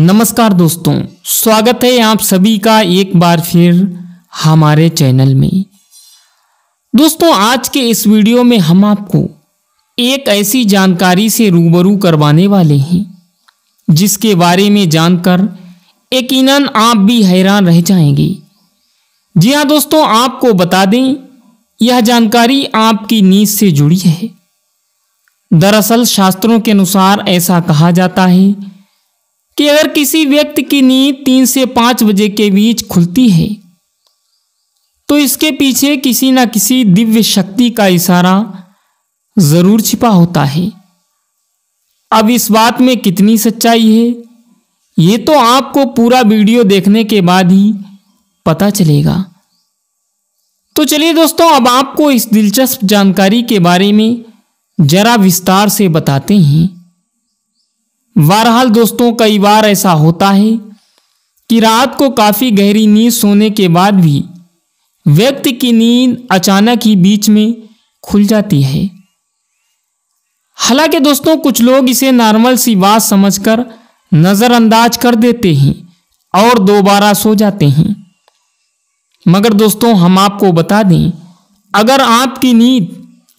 नमस्कार दोस्तों स्वागत है आप सभी का एक बार फिर हमारे चैनल में दोस्तों आज के इस वीडियो में हम आपको एक ऐसी जानकारी से रूबरू करवाने वाले हैं जिसके बारे में जानकर यकीनन आप भी हैरान रह जाएंगे जी हाँ दोस्तों आपको बता दें यह जानकारी आपकी नींद से जुड़ी है दरअसल शास्त्रों के अनुसार ऐसा कहा जाता है कि अगर किसी व्यक्ति की नींद तीन से पाँच बजे के बीच खुलती है तो इसके पीछे किसी न किसी दिव्य शक्ति का इशारा ज़रूर छिपा होता है अब इस बात में कितनी सच्चाई है ये तो आपको पूरा वीडियो देखने के बाद ही पता चलेगा तो चलिए दोस्तों अब आपको इस दिलचस्प जानकारी के बारे में ज़रा विस्तार से बताते हैं बहरहाल दोस्तों कई बार ऐसा होता है कि रात को काफ़ी गहरी नींद सोने के बाद भी व्यक्ति की नींद अचानक ही बीच में खुल जाती है हालांकि दोस्तों कुछ लोग इसे नॉर्मल सी बात समझकर नज़रअंदाज कर देते हैं और दोबारा सो जाते हैं मगर दोस्तों हम आपको बता दें अगर आपकी नींद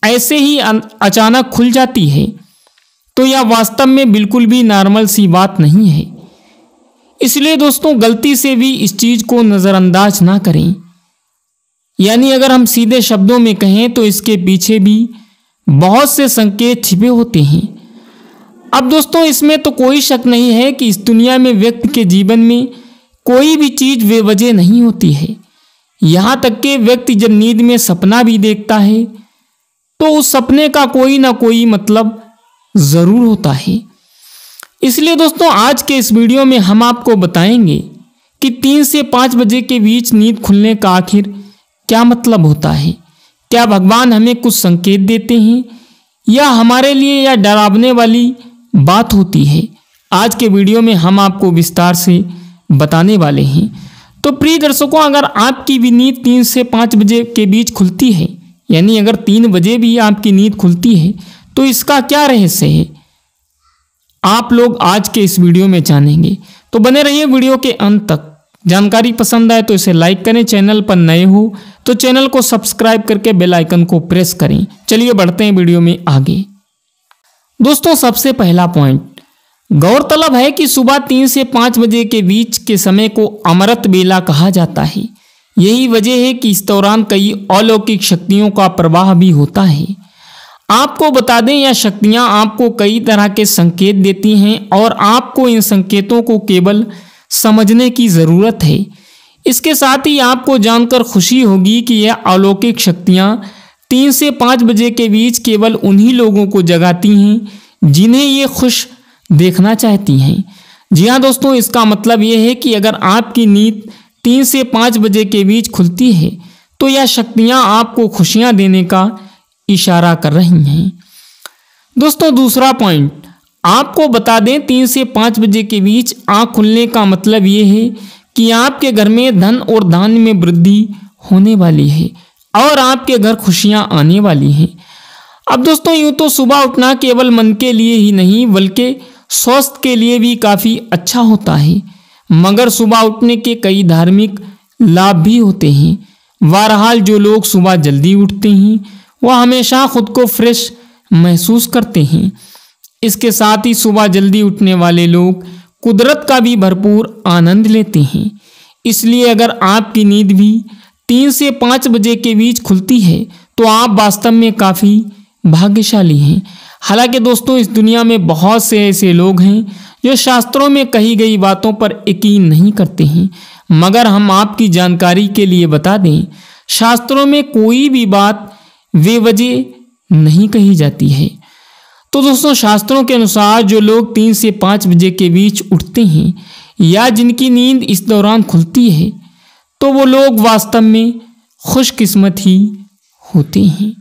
ऐसे ही अचानक खुल जाती है तो यह वास्तव में बिल्कुल भी नॉर्मल सी बात नहीं है इसलिए दोस्तों गलती से भी इस चीज़ को नज़रअंदाज ना करें यानी अगर हम सीधे शब्दों में कहें तो इसके पीछे भी बहुत से संकेत छिपे होते हैं अब दोस्तों इसमें तो कोई शक नहीं है कि इस दुनिया में व्यक्ति के जीवन में कोई भी चीज़ बेवजह नहीं होती है यहाँ तक कि व्यक्ति जब नींद में सपना भी देखता है तो उस सपने का कोई ना कोई मतलब ज़रूर होता है इसलिए दोस्तों आज के इस वीडियो में हम आपको बताएंगे कि तीन से पाँच बजे के बीच नींद खुलने का आखिर क्या मतलब होता है क्या भगवान हमें कुछ संकेत देते हैं या हमारे लिए यह डरावने वाली बात होती है आज के वीडियो में हम आपको विस्तार से बताने वाले हैं तो प्रिय दर्शकों अगर आपकी भी नींद तीन से पाँच बजे के बीच खुलती है यानी अगर तीन बजे भी आपकी नींद खुलती है तो इसका क्या रहस्य है आप लोग आज के इस वीडियो में जानेंगे तो बने रहिए वीडियो के अंत तक जानकारी पसंद आए तो इसे लाइक करें चैनल पर नए हो तो चैनल को सब्सक्राइब करके बेल आइकन को प्रेस करें चलिए बढ़ते हैं वीडियो में आगे दोस्तों सबसे पहला पॉइंट गौरतलब है कि सुबह तीन से पाँच बजे के बीच के समय को अमृत बेला कहा जाता है यही वजह है कि इस दौरान कई अलौकिक शक्तियों का प्रवाह भी होता है आपको बता दें यह शक्तियाँ आपको कई तरह के संकेत देती हैं और आपको इन संकेतों को केवल समझने की ज़रूरत है इसके साथ ही आपको जानकर खुशी होगी कि यह अलौकिक शक्तियाँ तीन से पाँच बजे के बीच केवल उन्हीं लोगों को जगाती हैं जिन्हें ये खुश देखना चाहती हैं जी हाँ दोस्तों इसका मतलब ये है कि अगर आपकी नींद तीन से पाँच बजे के बीच खुलती है तो यह शक्तियाँ आपको खुशियाँ देने का इशारा कर रही हैं दोस्तों दूसरा पॉइंट आपको बता दें तीन से पाँच बजे के बीच आँख खुलने का मतलब ये है कि आपके घर में धन और धान में वृद्धि होने वाली है और आपके घर खुशियाँ आने वाली हैं अब दोस्तों यूँ तो सुबह उठना केवल मन के लिए ही नहीं बल्कि स्वास्थ्य के लिए भी काफ़ी अच्छा होता है मगर सुबह उठने के कई धार्मिक लाभ भी होते हैं बहरहाल जो लोग सुबह जल्दी उठते हैं वह हमेशा खुद को फ्रेश महसूस करते हैं इसके साथ ही सुबह जल्दी उठने वाले लोग कुदरत का भी भरपूर आनंद लेते हैं इसलिए अगर आपकी नींद भी तीन से पाँच बजे के बीच खुलती है तो आप वास्तव में काफ़ी भाग्यशाली हैं हालांकि दोस्तों इस दुनिया में बहुत से ऐसे लोग हैं जो शास्त्रों में कही गई बातों पर यकीन नहीं करते हैं मगर हम आपकी जानकारी के लिए बता दें शास्त्रों में कोई भी बात वे वजह नहीं कही जाती है तो दोस्तों शास्त्रों के अनुसार जो लोग तीन से पाँच बजे के बीच उठते हैं या जिनकी नींद इस दौरान खुलती है तो वो लोग वास्तव में खुशकिस्मत ही होते हैं